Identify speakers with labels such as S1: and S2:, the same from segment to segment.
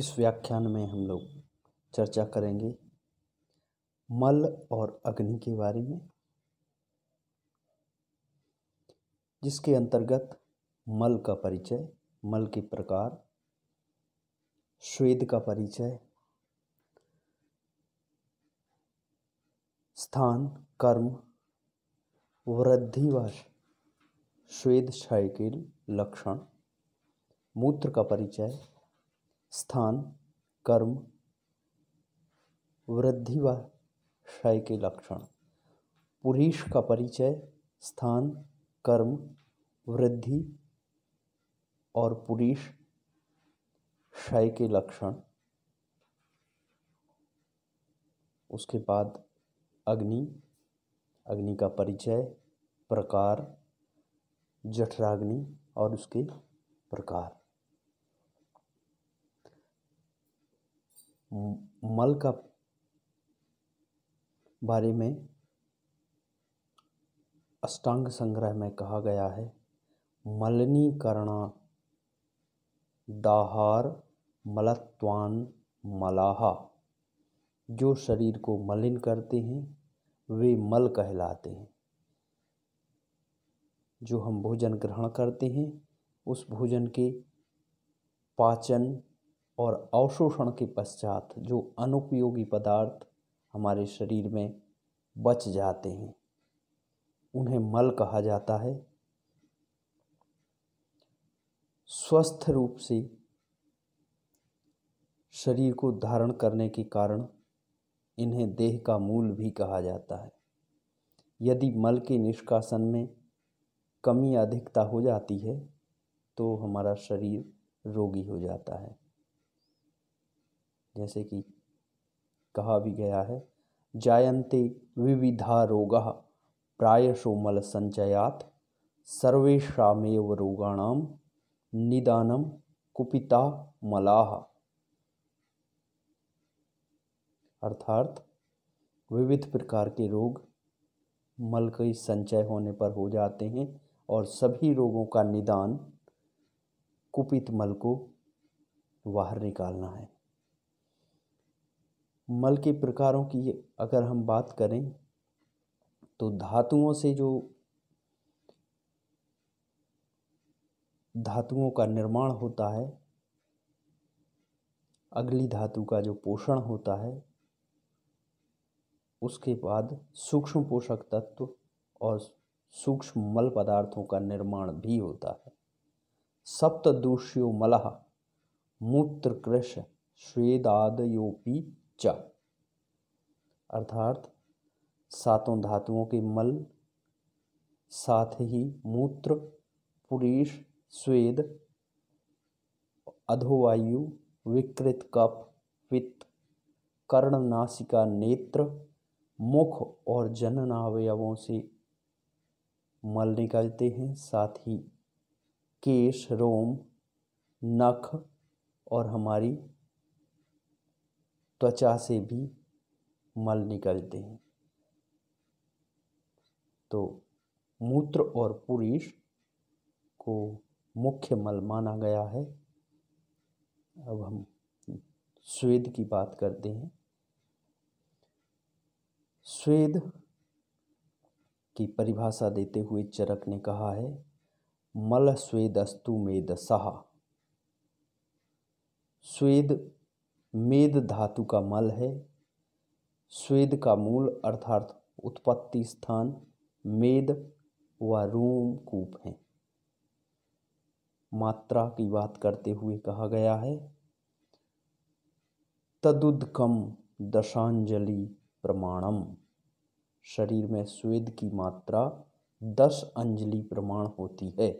S1: इस व्याख्यान में हम लोग चर्चा करेंगे मल और अग्नि के बारे में जिसके अंतर्गत मल का परिचय मल के प्रकार श्वेद का परिचय स्थान कर्म वृद्धि व श्वेद क्षय के लक्षण मूत्र का परिचय स्थान कर्म वृद्धि व क्षय के लक्षण पुरुष का परिचय स्थान कर्म वृद्धि और पुरुष क्षय के लक्षण उसके बाद अग्नि अग्नि का परिचय प्रकार जठराग्नि और उसके प्रकार मल का बारे में अष्टांग संग्रह में कहा गया है मलनीकरणा दाहार मलत्वान मलाहा जो शरीर को मलिन करते हैं वे मल कहलाते हैं जो हम भोजन ग्रहण करते हैं उस भोजन के पाचन और अवशोषण के पश्चात जो अनुपयोगी पदार्थ हमारे शरीर में बच जाते हैं उन्हें मल कहा जाता है स्वस्थ रूप से शरीर को धारण करने के कारण इन्हें देह का मूल भी कहा जाता है यदि मल के निष्कासन में कमी अधिकता हो जाती है तो हमारा शरीर रोगी हो जाता है जैसे कि कहा भी गया है जायंते विविधा रोग प्रायशो मल संचयात सर्वेशाव रोगाणाम निदानम कुपिता मलाह अर्थात विविध प्रकार के रोग मल के संचय होने पर हो जाते हैं और सभी रोगों का निदान कुपित मल को बाहर निकालना है मल के प्रकारों की अगर हम बात करें तो धातुओं से जो धातुओं का निर्माण होता है अगली धातु का जो पोषण होता है उसके बाद सूक्ष्म पोषक तत्व और सूक्ष्म मल पदार्थों का निर्माण भी होता है सप्तदूष्यो मलह मूत्र कृष श्वेदादयोपि च अर्थात सातों धातुओं के मल साथ ही मूत्र पुरीष स्वेद अधोवायु विकृत कप पित्त कर्णनाशिका नेत्र मुख और जननावयवों से मल निकलते हैं साथ ही केश रोम नख और हमारी त्वचा से भी मल निकलते हैं तो मूत्र और पुरुष को मुख्य मल माना गया है अब हम स्वेद की बात करते हैं स्वेद की परिभाषा देते हुए चरक ने कहा है मल स्वेदस्तु मेदसहा स्वेद मेद धातु का मल है स्वेद का मूल अर्थात उत्पत्ति स्थान मेद व कूप हैं मात्रा की बात करते हुए कहा गया है तदुदकम दशांजलि प्रमाणम शरीर में स्वेद की मात्रा दस अंजलि प्रमाण होती है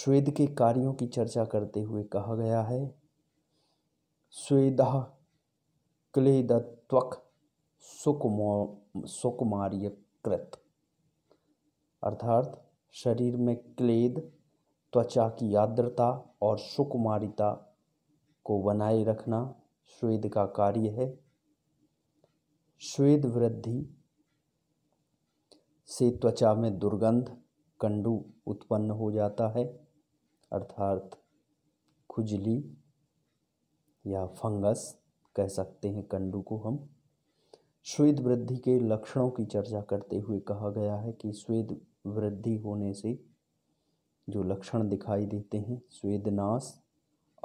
S1: श्वेद के कार्यों की चर्चा करते हुए कहा गया है स्वेद क्लेदत्वक सुकुमो सुकुमार्यकृत अर्थात शरीर में क्लेद त्वचा की आर्द्रता और सुकुमारिता को बनाए रखना स्वेद का कार्य है श्वेद वृद्धि से त्वचा में दुर्गंध कंडू उत्पन्न हो जाता है अर्थात खुजली या फंगस कह सकते हैं कंडू को हम श्वेत वृद्धि के लक्षणों की चर्चा करते हुए कहा गया है कि श्वेत वृद्धि होने से जो लक्षण दिखाई देते हैं स्वेदनाश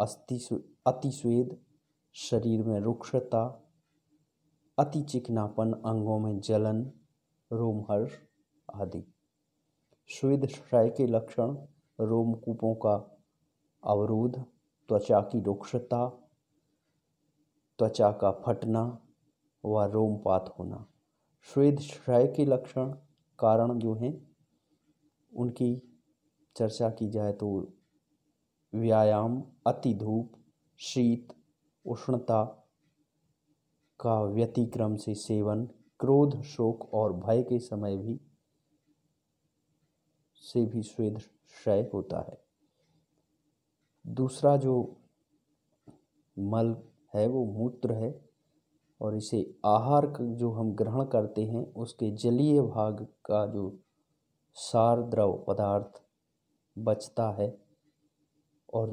S1: अस्थि स्वेद शरीर में रुक्षता अति चिकनापन अंगों में जलन रोमहर्ष आदि श्वेद क्षय के लक्षण रोमकूपों का अवरोध त्वचा की रुक्षता त्वचा का फटना व रोमपात होना श्रय के लक्षण कारण जो हैं उनकी चर्चा की जाए तो व्यायाम अति धूप शीत उष्णता का व्यतिक्रम से सेवन क्रोध शोक और भय के समय भी से भी श्वेद क्षय होता है दूसरा जो मल है वो मूत्र है और इसे आहार जो हम ग्रहण करते हैं उसके जलीय भाग का जो सार द्रव पदार्थ बचता है और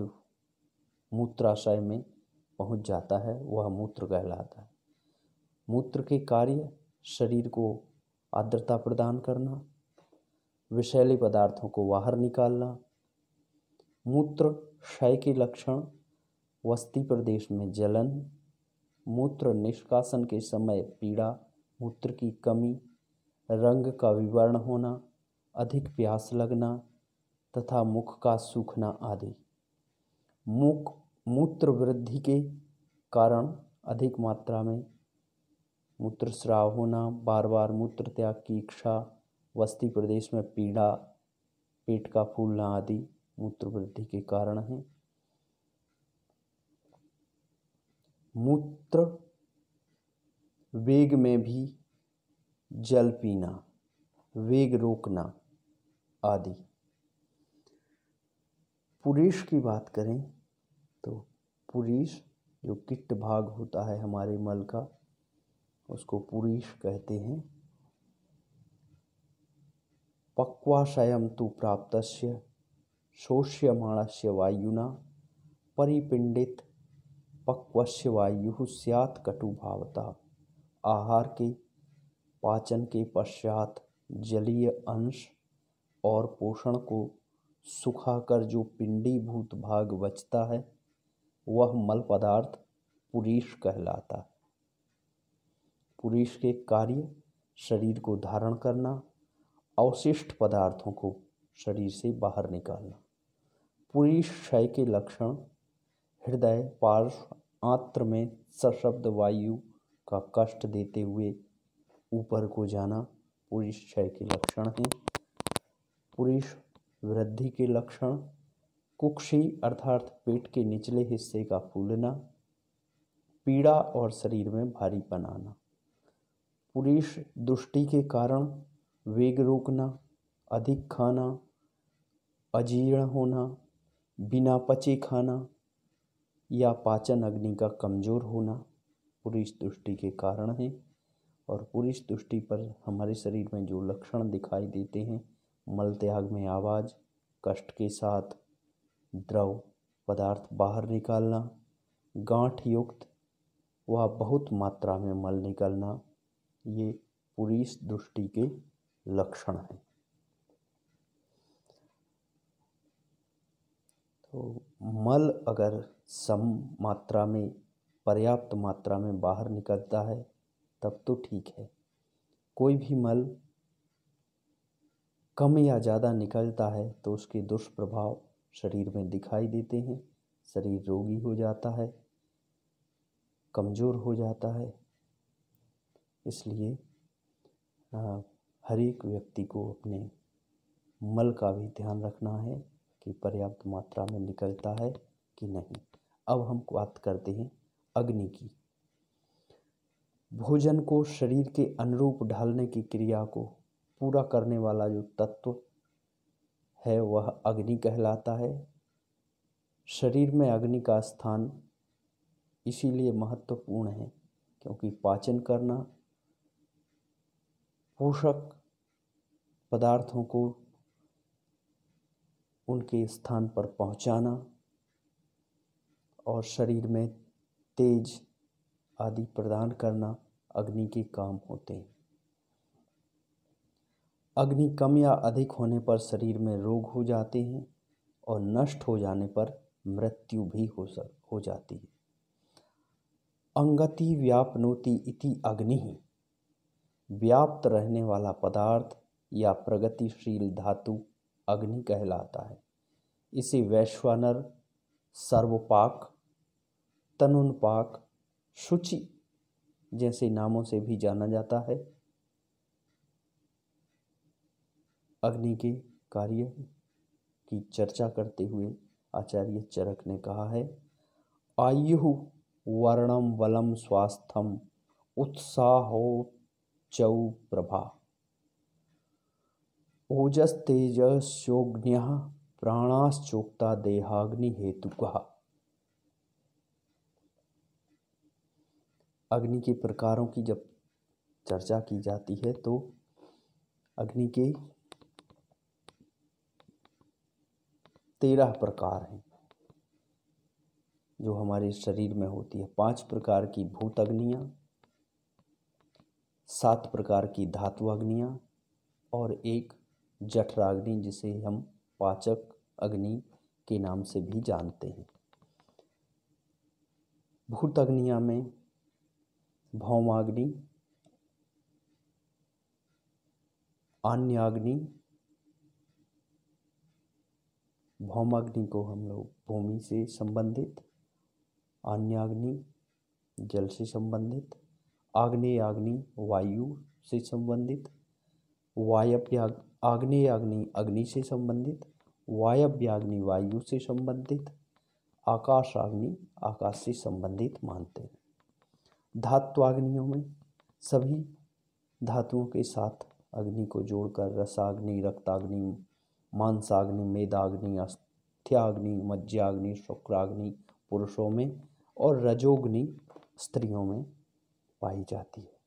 S1: मूत्राशय में पहुंच जाता है वह मूत्र कहलाता है मूत्र के कार्य शरीर को आर्द्रता प्रदान करना विषैले पदार्थों को बाहर निकालना मूत्र क्षय के लक्षण वस्ती प्रदेश में जलन मूत्र निष्कासन के समय पीड़ा मूत्र की कमी रंग का विवरण होना अधिक प्यास लगना तथा मुख का सूखना आदि मुख मूत्र वृद्धि के कारण अधिक मात्रा में मूत्र स्राव होना बार बार मूत्र त्याग की इच्छा वस्ती प्रदेश में पीड़ा पेट का फूलना आदि मूत्र वृद्धि के कारण हैं मूत्र वेग में भी जल पीना वेग रोकना आदि पुरुष की बात करें तो पुरुष जो किट भाग होता है हमारे मल का उसको पुरुष कहते हैं पक्वाशयम तो प्राप्त शोष्यमाणस्य वायुना परिपिंडित पक्वश वायु स्यात कटु भावता आहार के पाचन के पश्चात जलीय अंश और पोषण को सुखाकर जो पिंडीभूत भाग बचता है वह मल पदार्थ पुरीष कहलाता है पुरीष के कार्य शरीर को धारण करना अवशिष्ट पदार्थों को शरीर से बाहर निकालना पुरीष क्षय के लक्षण हृदय पार्श्व आत्र में सशब्द वायु का कष्ट देते हुए ऊपर को जाना पुरुष क्षय के लक्षण हैं पुरुष वृद्धि के लक्षण कुक्षी अर्थात पेट के निचले हिस्से का फूलना पीड़ा और शरीर में भारी बनाना पुरुष दुष्टि के कारण वेग रोकना अधिक खाना अजीर्ण होना बिना पचे खाना या पाचन अग्नि का कमज़ोर होना पुरुष दृष्टि के कारण है और पुरुष दृष्टि पर हमारे शरीर में जो लक्षण दिखाई देते हैं मल त्याग में आवाज़ कष्ट के साथ द्रव पदार्थ बाहर निकालना गांठ युक्त व बहुत मात्रा में मल निकलना ये पुरुष दृष्टि के लक्षण हैं तो मल अगर सम मात्रा में पर्याप्त मात्रा में बाहर निकलता है तब तो ठीक है कोई भी मल कम या ज़्यादा निकलता है तो उसके दुष्प्रभाव शरीर में दिखाई देते हैं शरीर रोगी हो जाता है कमज़ोर हो जाता है इसलिए हर एक व्यक्ति को अपने मल का भी ध्यान रखना है कि पर्याप्त मात्रा में निकलता है कि नहीं अब हम बात करते हैं अग्नि की भोजन को शरीर के अनुरूप ढालने की क्रिया को पूरा करने वाला जो तत्व है वह अग्नि कहलाता है शरीर में अग्नि का स्थान इसीलिए महत्वपूर्ण है क्योंकि पाचन करना पोषक पदार्थों को उनके स्थान पर पहुंचाना और शरीर में तेज आदि प्रदान करना अग्नि के काम होते हैं अग्नि कम या अधिक होने पर शरीर में रोग हो जाते हैं और नष्ट हो जाने पर मृत्यु भी हो सक हो जाती है अंगति व्यापनोति इति अग्नि ही व्याप्त रहने वाला पदार्थ या प्रगतिशील धातु अग्नि कहलाता है इसे वैश्वानर सर्वपाक तनुनपाक शुचि जैसे नामों से भी जाना जाता है अग्नि के कार्य की चर्चा करते हुए आचार्य चरक ने कहा है आयु वर्णम बलम स्वास्थ्यम उत्साहो चौ प्रभा ओजस तेजस्ोग्न प्राणाश्चोक्ता देहाग्नि हेतु कहा अग्नि के प्रकारों की जब चर्चा की जाती है तो अग्नि के तेरह प्रकार हैं जो हमारे शरीर में होती है पांच प्रकार की भूत अग्नियां सात प्रकार की धातु अग्नियां और एक जठराग्नि जिसे हम पाचक अग्नि के नाम से भी जानते हैं भूत अग्निया में भौमाग्नि अन्याग्नि भौमाग्नि को हम लोग भूमि से संबंधित अन्याग्नि जल से संबंधित आग्नेयाग्नि वायु से संबंधित वायप्याग आग्नेयाग्नि अग्नि से संबंधित वायव्याग्नि वायु से संबंधित आकाशाग्नि आकाश से संबंधित मानते हैं धात्वाग्नियों में सभी धातुओं के साथ अग्नि को जोड़कर रसाग्नि रक्ताग्नि मांसाग्नि मेदाग्नि अस्थ्याग्नि मज्जाग्नि शुक्राग्नि पुरुषों में और रजोग्नि स्त्रियों में पाई जाती है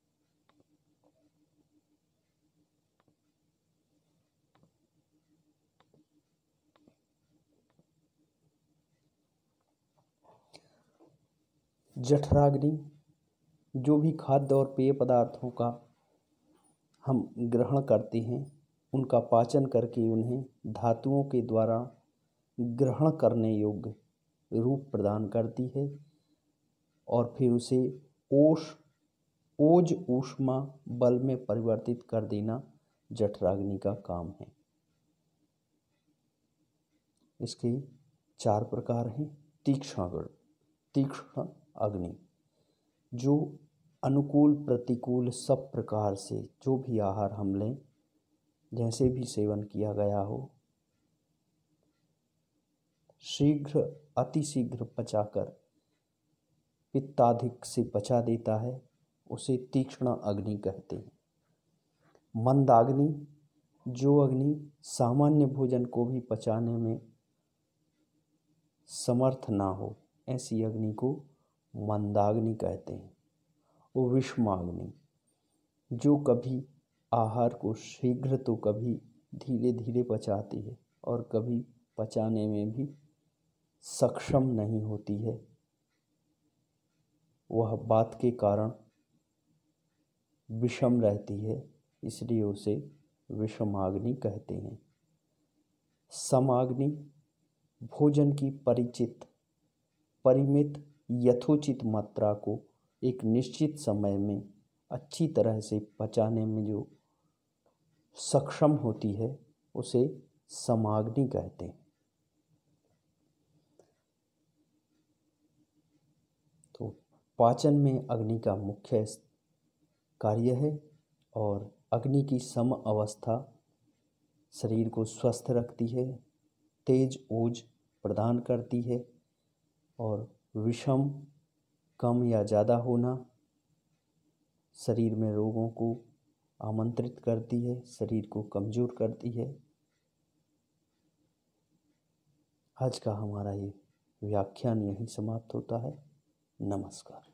S1: जठराग्नि जो भी खाद्य और पेय पदार्थों का हम ग्रहण करते हैं उनका पाचन करके उन्हें धातुओं के द्वारा ग्रहण करने योग्य रूप प्रदान करती है और फिर उसे ओष ओज ऊष्मा बल में परिवर्तित कर देना जठराग्नि का काम है इसके चार प्रकार हैं तीक्ष्णगण तीक्ष्ण अग्नि जो अनुकूल प्रतिकूल सब प्रकार से जो भी आहार हम लें जैसे भी सेवन किया गया हो शीघ्र अतिशीघ्र पचाकर पित्ताधिक से पचा देता है उसे तीक्ष्ण अग्नि कहते हैं मंदाग्नि जो अग्नि सामान्य भोजन को भी पचाने में समर्थ ना हो ऐसी अग्नि को मंदाग्नि कहते हैं वो विषमाग्नि जो कभी आहार को शीघ्र तो कभी धीरे धीरे पचाती है और कभी पचाने में भी सक्षम नहीं होती है वह बात के कारण विषम रहती है इसलिए उसे विषमाग्नि कहते हैं समाग्नि भोजन की परिचित परिमित यथोचित मात्रा को एक निश्चित समय में अच्छी तरह से पचाने में जो सक्षम होती है उसे समाग्नि कहते हैं तो पाचन में अग्नि का मुख्य कार्य है और अग्नि की सम अवस्था शरीर को स्वस्थ रखती है तेज ओज प्रदान करती है और विषम कम या ज़्यादा होना शरीर में रोगों को आमंत्रित करती है शरीर को कमज़ोर करती है आज का हमारा ये व्याख्यान यहीं समाप्त होता है नमस्कार